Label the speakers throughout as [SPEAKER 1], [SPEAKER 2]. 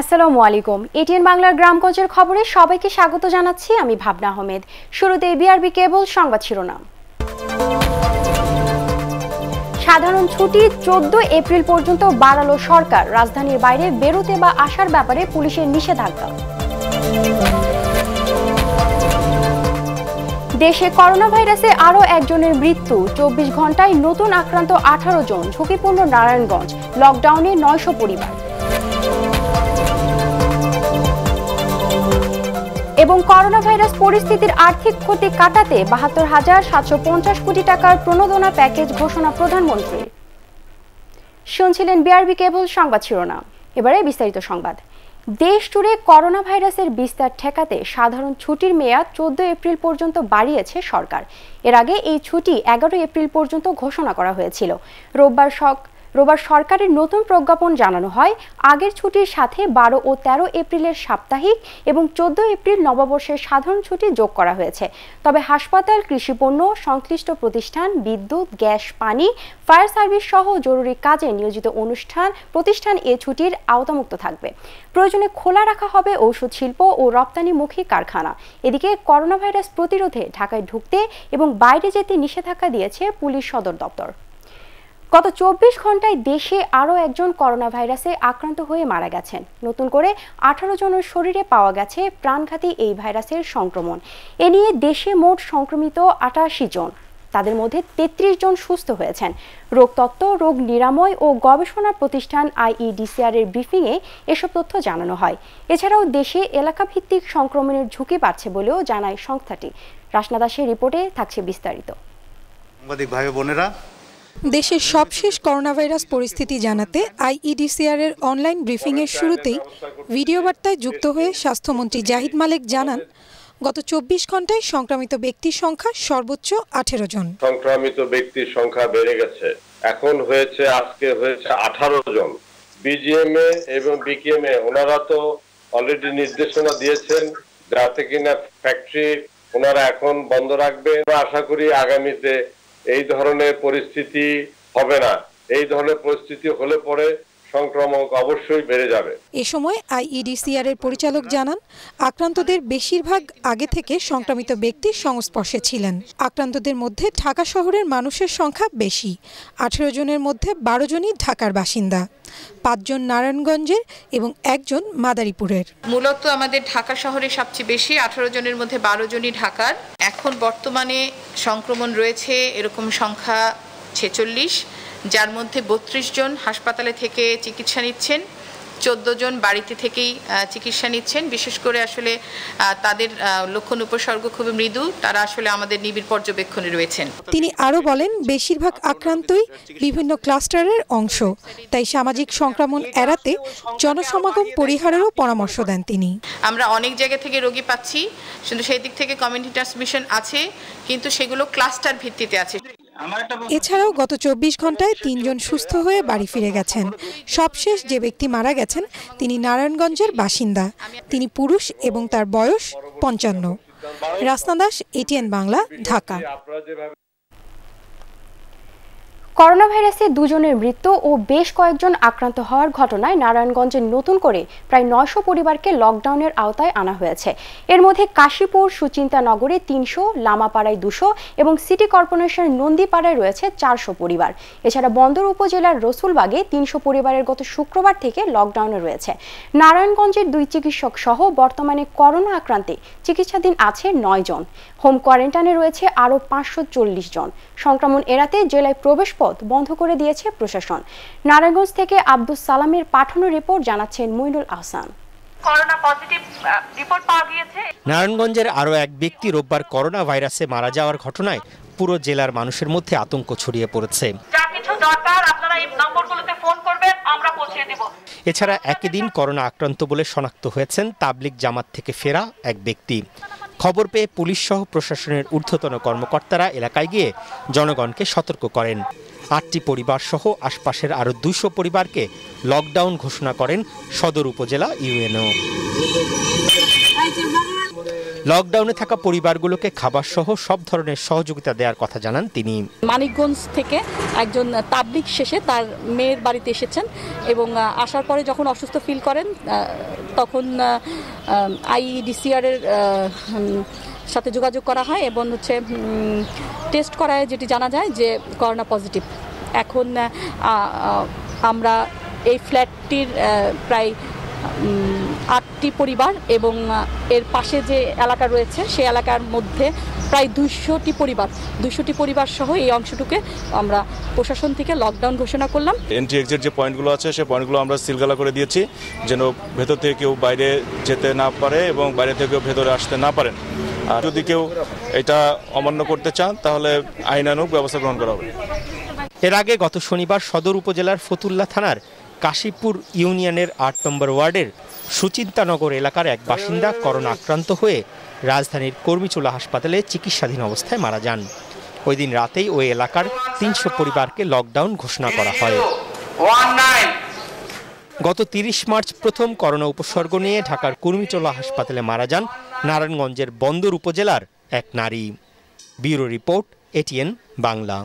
[SPEAKER 1] আসসালামু আলাইকুম এটিএন বাংলার গ্রামগঞ্জের খবরে সবাইকে স্বাগত জানাচ্ছি আমি ভাবনা আহমেদ শুরুতে বিআরবি কেবল সংবাদ শিরোনাম সাধারণ ছুটি চোদ্দ এপ্রিল পর্যন্ত বাড়ালো সরকার রাজধানীর বাইরে বেরোতে বা আসার ব্যাপারে পুলিশের নিষেধাজ্ঞা দেশে করোনা ভাইরাসে আরও একজনের মৃত্যু চব্বিশ ঘন্টায় নতুন আক্রান্ত আঠারো জন ঝুঁকিপূর্ণ নারায়ণগঞ্জ লকডাউনে নয়শো পরিবার এবং করোনা ভাইরাস পরিস্থিতির আর্থিক ক্ষতি কাটাতে বাহাত্তর হাজার সাতশো পঞ্চাশ কোটি টাকার প্রণোদনা প্যাকেজ ঘোষণা প্রধানমন্ত্রী শুনছিলেন বিআরবি কেবল সংবাদ শিরোনাম এবারে বিস্তারিত সংবাদ দেশ জুড়ে করোনা ভাইরাসের বিস্তার ঠেকাতে সাধারণ ছুটির মেয়াদ চোদ্দ এপ্রিল পর্যন্ত বাড়িয়েছে সরকার এর আগে এই ছুটি এগারো এপ্রিল পর্যন্ত ঘোষণা করা হয়েছিল রোববার রোববার সরকারের নতুন প্রজ্ঞাপন জানানো হয় আগের ছুটির সাথে বারো ও ১৩ এপ্রিলের সাপ্তাহিক এবং চোদ্দ এপ্রিল নববর্ষের সাধারণ ছুটি যোগ করা হয়েছে তবে হাসপাতাল কৃষিপণ্য সংশ্লিষ্ট প্রতিষ্ঠান বিদ্যুৎ গ্যাস পানি ফায়ার সার্ভিস সহ জরুরি কাজে নিয়োজিত অনুষ্ঠান প্রতিষ্ঠান এ ছুটির আওতামুক্ত থাকবে প্রয়োজনে খোলা রাখা হবে ঔষধ শিল্প ও রপ্তানিমুখী কারখানা এদিকে করোনা ভাইরাস প্রতিরোধে ঢাকায় ঢুকতে এবং বাইরে যেতে নিষেধাজ্ঞা দিয়েছে পুলিশ সদর দপ্তর গত চব্বিশ ঘন্টায় দেশে আরও একজন করোনা ভাইরাসে আক্রান্ত হয়ে মারা গেছেন নতুন করে আঠারো জনের শরীরে পাওয়া গেছে প্রাণঘাতী এই ভাইরাসের সংক্রমণ এ নিয়ে দেশে মোট সংক্রমিত আটাশি জন তাদের মধ্যে ৩৩ জন সুস্থ হয়েছেন রোগতত্ত্ব রোগ নিরাময় ও গবেষণা প্রতিষ্ঠান আইইডিসিআর এর ব্রিফিংয়ে এসব তথ্য জানানো হয় এছাড়াও দেশে এলাকাভিত্তিক সংক্রমণের ঝুঁকি বাড়ছে বলেও জানায় সংস্থাটি রাসনা দাসের রিপোর্টে থাকছে বিস্তারিত
[SPEAKER 2] সাংবাদিক ভাই বোনেরা
[SPEAKER 1] দেশের সবশেষ করোনাভাইরাস পরিস্থিতি জানাতে আইইডিসিআর এর অনলাইন
[SPEAKER 3] ব্রিফিংয়ের শুরুতেই ভিডিও বার্তায় যুক্ত হয়ে স্বাস্থ্যমন্ত্রী জাহিদ মালেক জানান গত চব্বিশ ঘন্টায় সংক্রামিত ব্যক্তির সংখ্যা সর্বোচ্চ আঠেরো জন
[SPEAKER 2] সংক্রামিত ব্যক্তির সংখ্যা বেড়ে গেছে এখন হয়েছে আজকে হয়েছে আঠারো জন বিজিএমএ এবং বিকেএমএ ওনারা তো অলরেডি নির্দেশনা দিয়েছেন যাতে কিনা ফ্যাক্টরি ওনারা এখন বন্ধ রাখবেন আশা করি আগামীতে এই ধরনের পরিস্থিতি হবে না এই ধরনের পরিস্থিতি হলে পরে সংক্রমক অবশ্যই
[SPEAKER 4] বেড়ে যাবে
[SPEAKER 3] এ সময় আইইডিসিআর এর পরিচালক জানান আক্রান্তদের বেশিরভাগ আগে থেকে সংক্রামিত ব্যক্তির সংস্পর্শে ছিলেন আক্রান্তদের মধ্যে ঢাকা শহরের মানুষের সংখ্যা বেশি আঠেরো জনের মধ্যে বারো জনই ঢাকার বাসিন্দা পাঁচজন নারায়ণগঞ্জের এবং একজন মাদারীপুরের মূলত আমাদের ঢাকা শহরে সবচেয়ে বেশি আঠারো জনের
[SPEAKER 1] মধ্যে বারো জনই ঢাকার এখন বর্তমানে সংক্রমণ রয়েছে এরকম সংখ্যা ছেচল্লিশ যার মধ্যে বত্রিশ জন হাসপাতালে থেকে চিকিৎসা নিচ্ছেন চোদ্দো জন বাড়িতে থেকেই চিকিৎসা নিচ্ছেন বিশেষ করে আসলে তাদের লক্ষণ উপসর্গ খুবই মৃদু তারা আসলে আমাদের নিবিড় পর্যবেক্ষণে রয়েছেন
[SPEAKER 3] তিনি আরও বলেন বেশিরভাগ আক্রান্তই বিভিন্ন ক্লাস্টারের অংশ তাই সামাজিক সংক্রমণ এড়াতে জনসমাগম পরিহারেরও পরামর্শ দেন তিনি
[SPEAKER 1] আমরা অনেক জায়গা থেকে রোগী পাচ্ছি শুধু সেই দিক থেকে কমিউনিটি ট্রান্সমিশন আছে কিন্তু সেগুলো ক্লাস্টার ভিত্তিতে আছে
[SPEAKER 3] এছাড়াও গত চব্বিশ ঘন্টায় তিনজন সুস্থ হয়ে বাড়ি ফিরে গেছেন সবশেষ যে ব্যক্তি মারা গেছেন তিনি নারায়ণগঞ্জের বাসিন্দা তিনি পুরুষ এবং তার বয়স পঞ্চান্ন রাসনা দাস এটিএন বাংলা ঢাকা
[SPEAKER 1] করোনা ভাইরাসে দুজনের মৃত্যু ও বেশ কয়েকজন আক্রান্ত হওয়ার ঘটনায় নারায়ণগঞ্জে নতুন করে প্রায় নয়শো পরিবারকে লকডাউনের আওতায় আনা হয়েছে এর মধ্যে কাশীপুর নগরে তিনশো লামাপাড়ায় দুশো এবং সিটি কর্পোরেশন নন্দীপাড়ায় রয়েছে চারশো পরিবার এছাড়া বন্দর উপজেলার রসুলবাগে তিনশো পরিবারের গত শুক্রবার থেকে লকডাউনে রয়েছে নারায়ণগঞ্জের দুই চিকিৎসক সহ বর্তমানে করোনা আক্রান্তে চিকিৎসাধীন আছে নয় জন হোম কোয়ারেন্টাইনে রয়েছে আরও পাঁচশো জন সংক্রমণ এড়াতে জেলায় প্রবেশ পথ বন্ধ করে দিয়েছে প্রশাসন নারায়ণগঞ্জ থেকে আব্দুল সালামের পাঠানো রিপোর্ট জানাচ্ছেন মইনুল আহসান
[SPEAKER 5] নারায়ণগঞ্জের আরও এক ব্যক্তি রোববার করোনা ভাইরাসে মারা যাওয়ার ঘটনায় পুরো জেলার মানুষের মধ্যে আতঙ্ক ছড়িয়ে পড়েছে এছাড়া একই দিন করোনা আক্রান্ত বলে শনাক্ত হয়েছেন তাবলিক জামাত থেকে ফেরা এক ব্যক্তি খবর পেয়ে পুলিশ সহ প্রশাসনের ঊর্ধ্বতন কর্মকর্তারা এলাকায় গিয়ে জনগণকে সতর্ক করেন আটটি পরিবার সহ আশপাশের আরও দুইশো পরিবারকে লকডাউন ঘোষণা করেন সদর উপজেলা ইউএনও লকডাউনে থাকা পরিবারগুলোকে খাবার সহ সব ধরনের সহযোগিতা দেওয়ার কথা জানান তিনি
[SPEAKER 3] মানিকগঞ্জ থেকে একজন তাবলিক শেষে তার মেয়ের বাড়িতে এসেছেন এবং আসার পরে যখন অসুস্থ ফিল করেন তখন আইডিসিআর এর সাথে যোগাযোগ করা হয় এবং হচ্ছে টেস্ট করায় যেটি জানা যায় যে করোনা পজিটিভ এখন আমরা এই ফ্ল্যাটটির প্রায় একটি পরিবার এবং এর পাশে যে এলাকা রয়েছে সে এলাকার মধ্যে প্রায় দুশোটি পরিবার দুশোটি পরিবার সহ এই অংশটুকে আমরা প্রশাসন থেকে লকডাউন ঘোষণা করলাম
[SPEAKER 2] এন্ট্রি এক্সিট যে পয়েন্টগুলো আছে সে পয়েন্টগুলো আমরা সিলগালা করে দিয়েছি যেন ভেতর থেকে কেউ বাইরে যেতে না পারে এবং বাইরে থেকে কেউ ভেতরে আসতে না পারেন আর যদি কেউ এটা অমান্য করতে চান তাহলে আইনানুক ব্যবস্থা গ্রহণ করা হবে
[SPEAKER 5] এর আগে গত শনিবার সদর উপজেলার ফতুল্লা থানার কাশীপুর ইউনিয়নের আট নম্বর ওয়ার্ডের সুচিন্তানগর এলাকার এক বাসিন্দা করোনা আক্রান্ত হয়ে রাজধানীর কর্মীচোলা হাসপাতালে চিকিৎসাধীন অবস্থায় মারা যান ওই দিন রাতেই ওই এলাকার তিনশো পরিবারকে লকডাউন ঘোষণা করা হয় গত তিরিশ মার্চ প্রথম করোনা উপসর্গ নিয়ে ঢাকার কুর্মিচোলা হাসপাতালে মারা যান নারায়ণগঞ্জের বন্দর উপজেলার এক নারী ব্যুরো রিপোর্ট এটিএন বাংলা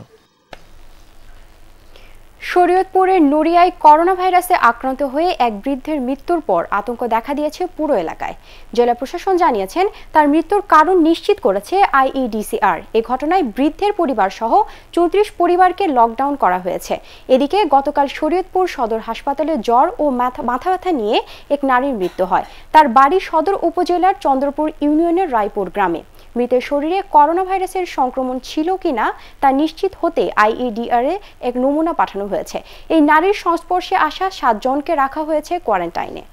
[SPEAKER 1] শরীয়তপুরের নড়িয়ায় করোনা ভাইরাসে আক্রান্ত হয়ে এক বৃদ্ধের মৃত্যুর পর আতঙ্ক দেখা দিয়েছে পুরো এলাকায় জেলা প্রশাসন জানিয়েছেন তার মৃত্যুর কারণ নিশ্চিত করেছে আইইডিসিআর এ ঘটনায় বৃদ্ধের পরিবার সহ চৌত্রিশ পরিবারকে লকডাউন করা হয়েছে এদিকে গতকাল শরীয়তপুর সদর হাসপাতালে জ্বর ও মাথা ব্যথা নিয়ে এক নারীর মৃত্যু হয় তার বাড়ি সদর উপজেলার চন্দ্রপুর ইউনিয়নের রায়পুর গ্রামে মৃতের শরীরে করোনা ভাইরাসের সংক্রমণ ছিল কি না তা নিশ্চিত হতে এ এক নমুনা পাঠানো হয়েছে এই নারীর সংস্পর্শে আসা সাতজনকে রাখা হয়েছে কোয়ারেন্টাইনে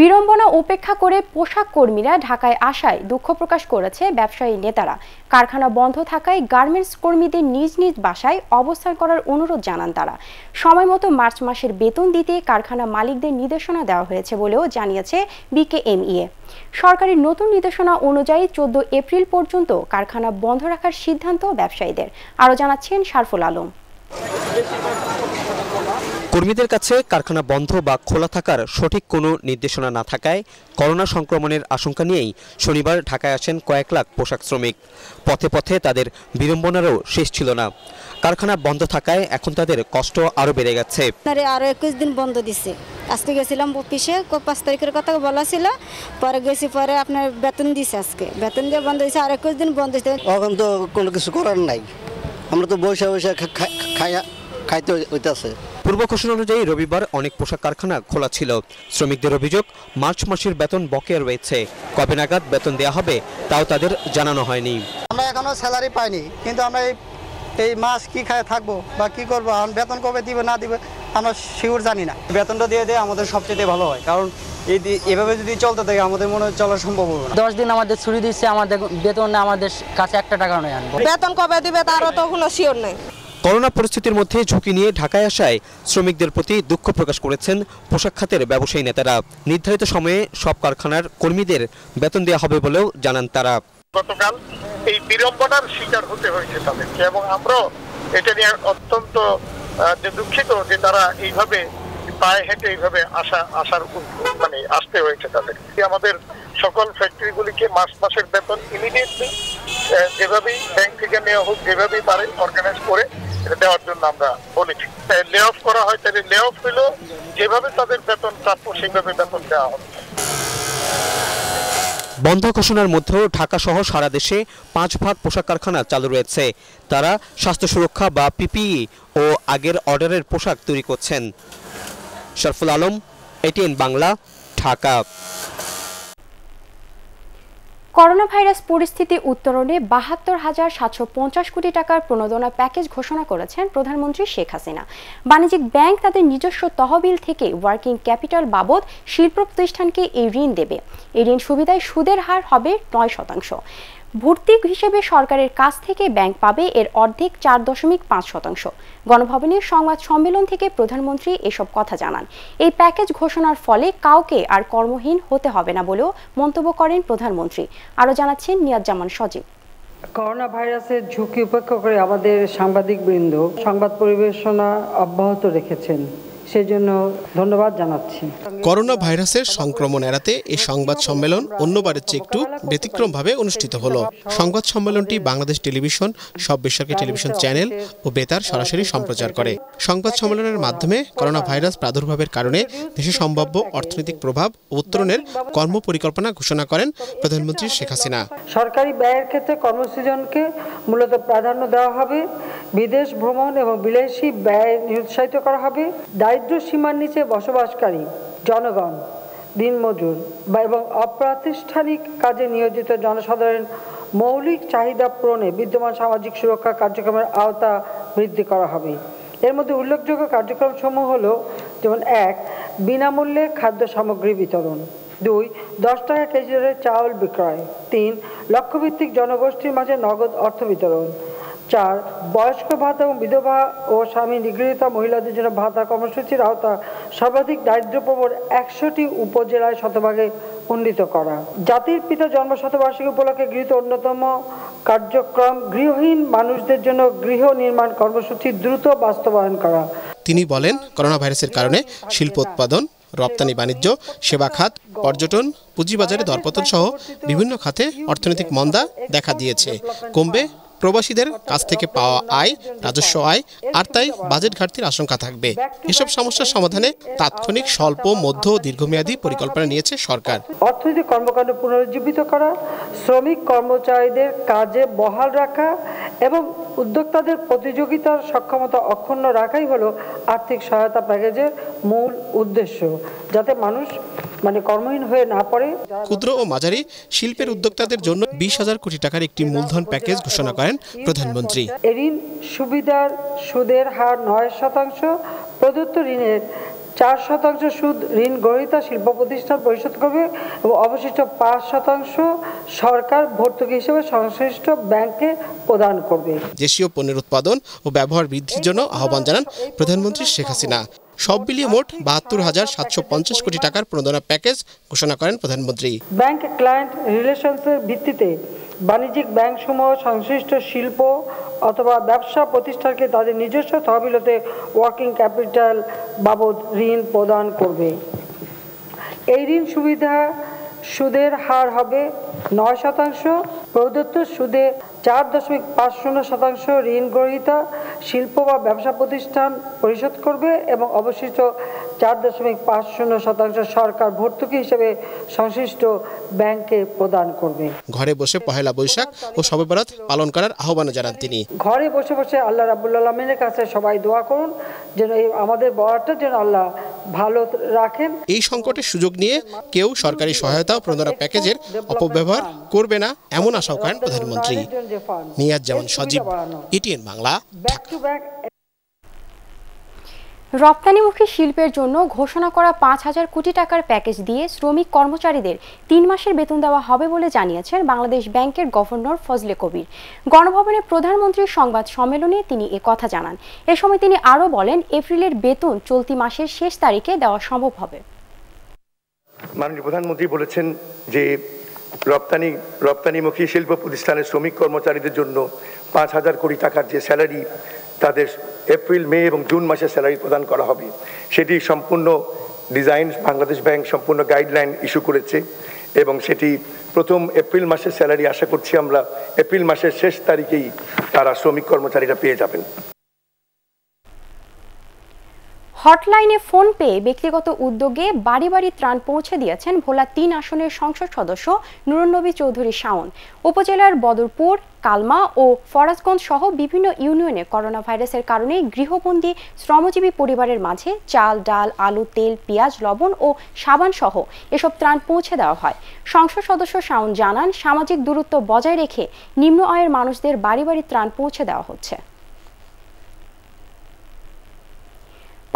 [SPEAKER 1] বিড়ম্বনা উপেক্ষা করে পোশাক কর্মীরা ঢাকায় আসায় দুঃখ প্রকাশ করেছে ব্যবসায়ী নেতারা কারখানা বন্ধ থাকায় গার্মেন্টস কর্মীদের নিজ নিজ বাসায় অবস্থান করার অনুরোধ জানান তারা সময় মতো মার্চ মাসের বেতন দিতে কারখানা মালিকদের নির্দেশনা দেওয়া হয়েছে বলেও জানিয়েছে বিকেএমইএ সরকারের নতুন নির্দেশনা অনুযায়ী চোদ্দ এপ্রিল পর্যন্ত কারখানা বন্ধ রাখার সিদ্ধান্ত ব্যবসায়ীদের আরও জানাচ্ছেন সারফুল আলম
[SPEAKER 6] কর্মীদের কাছে কারখানা বন্ধ বা খোলা থাকার সঠিক কোনো নির্দেশনা না থাকায় করোনা সংক্রমণের আশঙ্কা নিয়েই শনিবার ঢাকায় আসেন কয়েক লাখ পোশাক শ্রমিক পথে পথে তাদের বিড়ম্বনারও শেষ ছিল না কারখানা বন্ধ থাকায় এখন তাদের কষ্ট আরও বেড়ে গেছে
[SPEAKER 1] আরও একুশ দিন বন্ধ দিছে আজকে গেছিলাম অফিসে পাঁচ তারিখের কথা বলা ছিল পরে গেছি পরে আপনার বেতন দিছে আজকে বেতন দিয়ে বন্ধ হয়েছে আর একুশ দিন বন্ধ হয়েছে
[SPEAKER 4] এখন তো কোনো কিছু করার নাই আমরা তো বৈশা বৈশা খাইতে হইতেছে
[SPEAKER 6] পূর্ব ঘোষণা অনুযায়ী রবিবার অনেক পোশাক কারখানা খোলা ছিল শ্রমিকদের অভিযোগ মার্চ মাসের বেতন বকেয়া রয়েছে কবে নাগাদ বেতন দেয়া হবে তাও তাদের জানানো হয়নি
[SPEAKER 4] আমরা এখনো স্যালারি পাইনি কিন্তু আমরা এই এই মাস কি খায় থাকবো বা কি করবো বেতন কবে দিবে না দিবে আমরা শিওর জানি না বেতনটা দিয়ে দিয়ে আমাদের সবচেয়ে ভালো হয় কারণ এই এভাবে যদি চলতে থাকে আমাদের মনে চলা সম্ভব হবে না দশ দিন আমাদের ছুটি দিচ্ছে আমাদের বেতন আমাদের কাছে একটা টাকা নয় আনবো বেতন কবে দিবে তারও তো কোনো শিওর নেই
[SPEAKER 6] করোনা পরিস্থিতির মধ্যে ঝুঁকি নিয়ে ঢাকায় আসায় শ্রমিকদের প্রতি দুঃখ প্রকাশ করেছেন পোশাক খাতের ব্যবসায়ী নেতারা নির্ধারিত সময়ে সব কারখানার কর্মীদের বেতন দেওয়া হবে বলেও জানান তারা গতকাল
[SPEAKER 5] এই বিড়ম্বনার শিকার হতে হয়েছে তাদেরকে এবং আমরাও এটা নিয়ে অত্যন্ত যে দুঃখিত যে তারা এইভাবে পায়ে হেঁটে এইভাবে আসা আসার মানে আসতে হয়েছে তাদেরকে আমাদের সকল ফ্যাক্টরিগুলিকে মাস মাসের বেতন ইমিডিয়েটলি যেভাবেই ব্যাংক থেকে নেওয়া হোক যেভাবেই পারে অর্গানাইজ করে দেওয়ার জন্য আমরা বলেছি লে অফ করা হয় তাহলে লে অফ হইলেও যেভাবে তাদের বেতন প্রাপ্য সেইভাবে বেতন দেওয়া হবে
[SPEAKER 6] বন্ধ ঘোষণার মধ্যেও ঢাকা সহ সারা দেশে পাঁচ ভাগ পোশাক কারখানা চালু রয়েছে তারা স্বাস্থ্য সুরক্ষা বা পিপিই e ও আগের অর্ডারের পোশাক তৈরি করছেন Shariful Alam ATN Bangla Dhaka
[SPEAKER 1] corona virus পরিস্থিতি উত্তরণে বাহাত্তর হাজার সাতশো পঞ্চাশ কোটি টাকার প্রণোদনা প্যাকেজ ঘোষণা করেছেন প্রধানমন্ত্রী শেখ হাসিনা বাণিজ্যিক ব্যাংক তাদের নিজস্ব তহবিল থেকে ওয়ার্কিং ক্যাপিটাল বাবদ শিল্প প্রতিষ্ঠানকে এই ঋণ দেবে এই ঋণ সুবিধায় সুদের হার হবে নয় শতাংশ ভর্তুক হিসেবে সরকারের কাছ থেকে ব্যাংক পাবে এর অর্ধেক চার দশমিক পাঁচ শতাংশ গণভবনের সংবাদ সম্মেলন থেকে প্রধানমন্ত্রী এসব কথা জানান এই প্যাকেজ ঘোষণার ফলে কাউকে আর কর্মহীন হতে হবে না বলেও মন্তব্য করেন প্রধানমন্ত্রী আরও জানাচ্ছেন নিয়াজ্জামান সজীব
[SPEAKER 4] করোনা ভাইরাসের ঝুঁকি উপেক্ষা করে আমাদের সাংবাদিক বৃন্দ সংবাদ পরিবেশনা অব্যাহত রেখেছেন সেজন্য ধন্যবাদ জানাচ্ছি
[SPEAKER 2] করোনা ভাইরাসের সংক্রমণ এড়াতে এই সংবাদ সম্মেলন অন্যবারের চেয়ে একটু ব্যতিক্রমভাবে অনুষ্ঠিত হলো সংবাদ সম্মেলনটি বাংলাদেশ টেলিভিশন সব বেসরকারি টেলিভিশন চ্যানেল ও বেতার সরাসরি সম্প্রচার করে সংবাদ সম্মেলনের মাধ্যমে করোনা ভাইরাস প্রাদুর্ভাবের কারণে দেশে সম্ভাব্য অর্থনৈতিক প্রভাব উত্তরণের কর্মপরিকল্পনা ঘোষণা করেন প্রধানমন্ত্রী শেখ হাসিনা
[SPEAKER 4] সরকারি ব্যয়ের ক্ষেত্রে কর্মসৃজনকে মূলত প্রাধান্য দেওয়া হবে বিদেশ ভ্রমণ এবং বিদেশি ব্যয় নিরুৎসাহিত করা হবে দায় দারিদ্র সীমার নিচে বসবাসকারী জনগণ দিনমজুর বা এবং অপ্রাতিষ্ঠানিক কাজে নিয়োজিত জনসাধারণ মৌলিক চাহিদা পূরণে বিদ্যমান সামাজিক সুরক্ষা কার্যক্রমের আওতা বৃদ্ধি করা হবে এর মধ্যে উল্লেখযোগ্য কার্যক্রমসমূহ হল যেমন এক বিনামূল্যে খাদ্য সামগ্রী বিতরণ দুই দশ টাকা কেজি চাউল বিক্রয় তিন লক্ষ্যভিত্তিক জনগোষ্ঠীর মাঝে নগদ অর্থ বিতরণ চার বয়স্ক ভাতা এবং বিধবা ও স্বামী নিগৃহীতা মহিলাদের জন্য ভাতা কর্মসূচির আওতা সর্বাধিক প্রবর একশোটি উপজেলায় শতভাগে উন্নীত করা জাতির পিতা জন্ম শতবার্ষিকী উপলক্ষে গৃহীত অন্যতম কার্যক্রম গৃহহীন মানুষদের জন্য গৃহ নির্মাণ কর্মসূচি দ্রুত বাস্তবায়ন করা
[SPEAKER 2] তিনি বলেন করোনা ভাইরাসের কারণে শিল্প উৎপাদন রপ্তানি বাণিজ্য সেবা খাত পর্যটন পুঁজিবাজারে দরপতন সহ বিভিন্ন খাতে অর্থনৈতিক মন্দা দেখা দিয়েছে কমবে প্রবাসীদের কাছ থেকে পাওয়া আয় রাজস্ব আয় আর তাই বাজেট ঘাটতির আশঙ্কা থাকবে এসব সমস্যার সমাধানে তাৎক্ষণিক স্বল্প মধ্য ও দীর্ঘমেয়াদী পরিকল্পনা নিয়েছে সরকার
[SPEAKER 4] অর্থনৈতিক কর্মকাণ্ড পুনরুজ্জীবিত করা শ্রমিক কর্মচারীদের কাজে বহাল রাখা এবং উদ্যোক্তাদের প্রতিযোগিতার সক্ষমতা অক্ষুণ্ণ রাখাই হলো আর্থিক সহায়তা প্যাকেজের মূল উদ্দেশ্য যাতে মানুষ মানে কর্মহীন হয়ে না পড়ে
[SPEAKER 2] ক্ষুদ্র ও মাঝারি শিল্পের উদ্যোক্তাদের জন্য বিশ হাজার কোটি টাকার একটি মূলধন প্যাকেজ ঘোষণা করেন প্রধানমন্ত্রী
[SPEAKER 4] ঋণ সুবিধার সুদের হার নয় শতাংশ প্রদত্ত ঋণের চার শতাংশ সুদ ঋণ গ্রহিতা শিল্প প্রতিষ্ঠান পরিশোধ করবে এবং অবশিষ্ট পাঁচ শতাংশ সরকার ভর্তুকি হিসেবে সংশ্লিষ্ট ব্যাংকে প্রদান করবে
[SPEAKER 2] দেশীয় পণ্যের উৎপাদন ও ব্যবহার বৃদ্ধির জন্য আহ্বান জানান প্রধানমন্ত্রী শেখ হাসিনা সব মিলিয়ে মোট বাহাত্তর হাজার সাতশো পঞ্চাশ কোটি টাকার প্রণোদনা প্যাকেজ ঘোষণা করেন প্রধানমন্ত্রী
[SPEAKER 4] ব্যাংক ক্লায়েন্ট রিলেশনসের ভিত্তিতে বাণিজ্যিক ব্যাংকসমূহ সংশ্লিষ্ট শিল্প অথবা ব্যবসা প্রতিষ্ঠানকে তাদের নিজস্ব তহবিলতে ওয়ার্কিং ক্যাপিটাল বাবদ ঋণ প্রদান করবে এই ঋণ সুবিধা সুদের হার হবে নয় শতাংশ প্রদত্ত সুদে চার দশমিক পাঁচ শূন্য শতাংশ ঋণ গ্রহীতা শিল্প বা ব্যবসা প্রতিষ্ঠান পরিশোধ করবে এবং অবশিষ্ট চার দশমিক পাঁচ শূন্য শতাংশ সরকার ভর্তুকি হিসেবে সংশ্লিষ্ট ব্যাংকে প্রদান করবে
[SPEAKER 2] ঘরে বসে পহেলা বৈশাখ ও সবেবরাত পালন করার আহ্বান জানান তিনি
[SPEAKER 4] ঘরে বসে বসে আল্লাহ রাবুল আলমিনের কাছে সবাই দোয়া করুন যেন এই আমাদের বরাতটা যেন আল্লাহ ভালো রাখেন
[SPEAKER 2] এই সংকটের সুযোগ নিয়ে কেউ সরকারি সহায়তা ও প্রণোদনা প্যাকেজের অপব্যবহার করবে না এমন আশাও করেন প্রধানমন্ত্রী Niaz Zaman Sajib ATN Bangla
[SPEAKER 1] back to back রপ্তানিমুখী শিল্পের জন্য ঘোষণা করা পাঁচ হাজার কোটি টাকার প্যাকেজ দিয়ে শ্রমিক কর্মচারীদের তিন মাসের বেতন দেওয়া হবে বলে জানিয়েছেন বাংলাদেশ ব্যাংকের গভর্নর ফজলে কবির গণভবনে প্রধানমন্ত্রীর সংবাদ সম্মেলনে তিনি এ কথা জানান এ সময় তিনি আরও বলেন এপ্রিলের বেতন চলতি মাসের শেষ তারিখে দেওয়া সম্ভব হবে
[SPEAKER 5] মাননীয় প্রধানমন্ত্রী বলেছেন যে রপ্তানি রপ্তানিমুখী শিল্প প্রতিষ্ঠানের শ্রমিক কর্মচারীদের জন্য পাঁচ হাজার কোটি টাকার যে স্যালারি তাদের এপ্রিল মে এবং জুন মাসে স্যালারি প্রদান করা হবে সেটি সম্পূর্ণ ডিজাইন বাংলাদেশ ব্যাংক সম্পূর্ণ গাইডলাইন ইস্যু করেছে এবং সেটি প্রথম এপ্রিল মাসের স্যালারি আশা করছি আমরা এপ্রিল মাসের শেষ তারিখেই তারা শ্রমিক কর্মচারীরা পেয়ে যাবেন
[SPEAKER 1] হটলাইনে ফোন পেয়ে ব্যক্তিগত উদ্যোগে বাড়ি বাড়ি ত্রাণ পৌঁছে দিয়েছেন ভোলা তিন আসনের সংসদ সদস্য নুরনবী চৌধুরী শাওন উপজেলার বদরপুর কালমা ও ফরাজগঞ্জ সহ বিভিন্ন ইউনিয়নে করোনা ভাইরাসের কারণে গৃহবন্দী শ্রমজীবী পরিবারের মাঝে চাল ডাল আলু তেল পেঁয়াজ লবণ ও সাবান সহ এসব ত্রাণ পৌঁছে দেওয়া হয় সংসদ সদস্য শাওন জানান সামাজিক দূরত্ব বজায় রেখে নিম্ন আয়ের মানুষদের বাড়ি বাড়ি ত্রাণ পৌঁছে দেওয়া হচ্ছে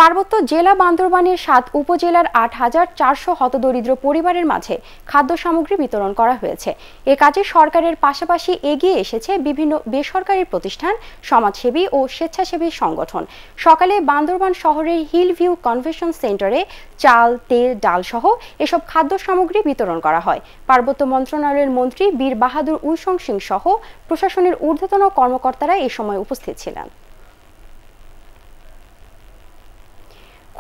[SPEAKER 1] পার্বত্য জেলা বান্দরবানের সাত উপজেলার আট হাজার চারশো হতদরিদ্র পরিবারের মাঝে খাদ্য সামগ্রী বিতরণ করা হয়েছে এ কাজে সরকারের পাশাপাশি এগিয়ে এসেছে বিভিন্ন বেসরকারি প্রতিষ্ঠান সমাজসেবী ও স্বেচ্ছাসেবী সংগঠন সকালে বান্দরবান শহরের হিল ভিউ কনভেনশন সেন্টারে চাল তেল ডালসহ এসব খাদ্য সামগ্রী বিতরণ করা হয় পার্বত্য মন্ত্রণালয়ের মন্ত্রী বীর বাহাদুর উলসং সিং সহ প্রশাসনের ঊর্ধ্বতন কর্মকর্তারা এ সময় উপস্থিত ছিলেন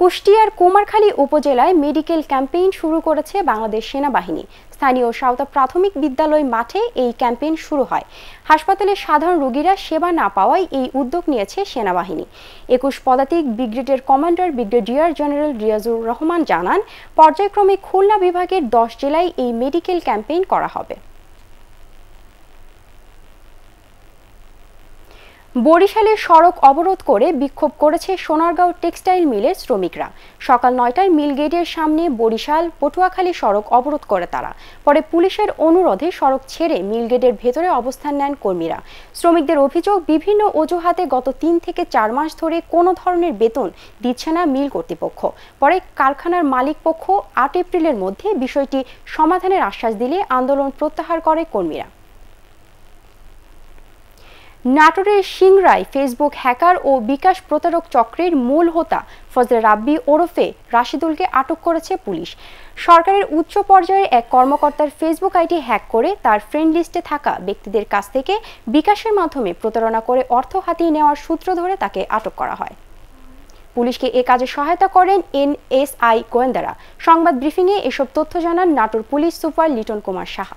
[SPEAKER 1] কুষ্টিয়ার কুমারখালী উপজেলায় মেডিকেল ক্যাম্পেইন শুরু করেছে বাংলাদেশ সেনাবাহিনী স্থানীয় সাঁওতা প্রাথমিক বিদ্যালয় মাঠে এই ক্যাম্পেইন শুরু হয় হাসপাতালে সাধারণ রোগীরা সেবা না পাওয়ায় এই উদ্যোগ নিয়েছে সেনাবাহিনী একুশ পদাতিক ব্রিগেডের commander brigadier general Riazur Rahman জানান পর্যায়ক্রমে খুলনা বিভাগের দশ জেলায় এই মেডিকেল ক্যাম্পেইন করা হবে বরিশালে সড়ক অবরোধ করে বিক্ষোভ করেছে সোনারগাঁও টেক্সটাইল মিলের শ্রমিকরা সকাল নয়টায় মিল গেটের সামনে বরিশাল পটুয়াখালী সড়ক অবরোধ করে তারা পরে পুলিশের অনুরোধে সড়ক ছেড়ে মিল গেটের ভেতরে অবস্থান নেন কর্মীরা শ্রমিকদের অভিযোগ বিভিন্ন অজুহাতে গত তিন থেকে চার মাস ধরে কোনো ধরনের বেতন দিচ্ছে না মিল কর্তৃপক্ষ পরে কারখানার মালিক পক্ষ আট এপ্রিলের মধ্যে বিষয়টি সমাধানের আশ্বাস দিলে আন্দোলন প্রত্যাহার করে কর্মীরা নাটোরের সিংরাই ফেসবুক হ্যাকার ও বিকাশ প্রতারক চক্রের মূল হোতা ফজলে রাব্বি ওরফে রাশিদুলকে আটক করেছে পুলিশ সরকারের উচ্চ পর্যায়ের এক কর্মকর্তার ফেসবুক আইডি হ্যাক করে তার ফ্রেন্ড লিস্টে থাকা ব্যক্তিদের কাছ থেকে বিকাশের মাধ্যমে প্রতারণা করে অর্থ হাতিয়ে নেওয়ার সূত্র ধরে তাকে আটক করা হয় পুলিশকে এ কাজে সহায়তা করেন এনএসআই গোয়েন্দারা সংবাদ ব্রিফিংয়ে এসব তথ্য জানান নাটোর পুলিশ সুপার লিটন কুমার সাহা